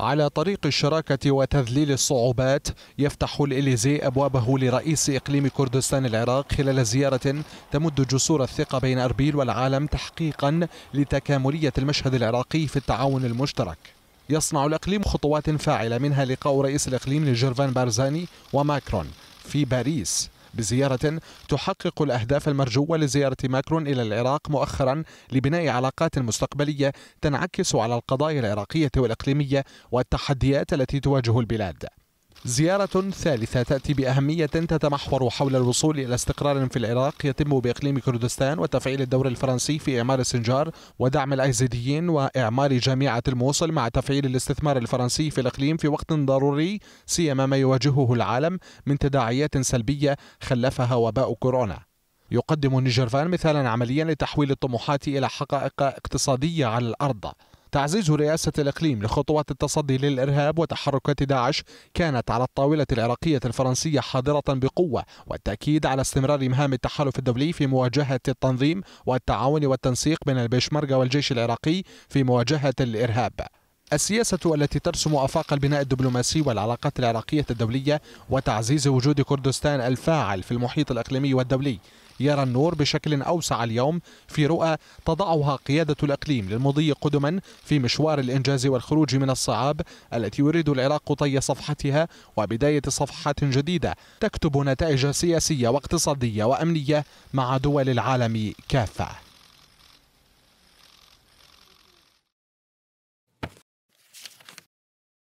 على طريق الشراكة وتذليل الصعوبات يفتح الإليزي أبوابه لرئيس إقليم كردستان العراق خلال زيارة تمد جسور الثقة بين أربيل والعالم تحقيقا لتكاملية المشهد العراقي في التعاون المشترك يصنع الإقليم خطوات فاعلة منها لقاء رئيس الإقليم لجيرفان بارزاني وماكرون في باريس بزيارة تحقق الأهداف المرجوة لزيارة ماكرون إلى العراق مؤخرا لبناء علاقات مستقبلية تنعكس على القضايا العراقية والإقليمية والتحديات التي تواجه البلاد زيارة ثالثة تأتي بأهمية تتمحور حول الوصول إلى استقرار في العراق يتم بإقليم كردستان وتفعيل الدور الفرنسي في إعمار السنجار ودعم الأيزيديين وإعمار جامعة الموصل مع تفعيل الاستثمار الفرنسي في الإقليم في وقت ضروري سيما ما يواجهه العالم من تداعيات سلبية خلفها وباء كورونا يقدم نيجرفان مثالا عمليا لتحويل الطموحات إلى حقائق اقتصادية على الأرض تعزيز رئاسة الإقليم لخطوات التصدي للإرهاب وتحركات داعش كانت على الطاولة العراقية الفرنسية حاضرة بقوة والتأكيد على استمرار مهام التحالف الدولي في مواجهة التنظيم والتعاون والتنسيق بين البيشمركة والجيش العراقي في مواجهة الإرهاب السياسة التي ترسم آفاق البناء الدبلوماسي والعلاقات العراقية الدولية وتعزيز وجود كردستان الفاعل في المحيط الإقليمي والدولي يرى النور بشكل أوسع اليوم في رؤى تضعها قيادة الأقليم للمضي قدما في مشوار الإنجاز والخروج من الصعاب التي يريد العراق طي صفحتها وبداية صفحات جديدة تكتب نتائج سياسية واقتصادية وأمنية مع دول العالم كافة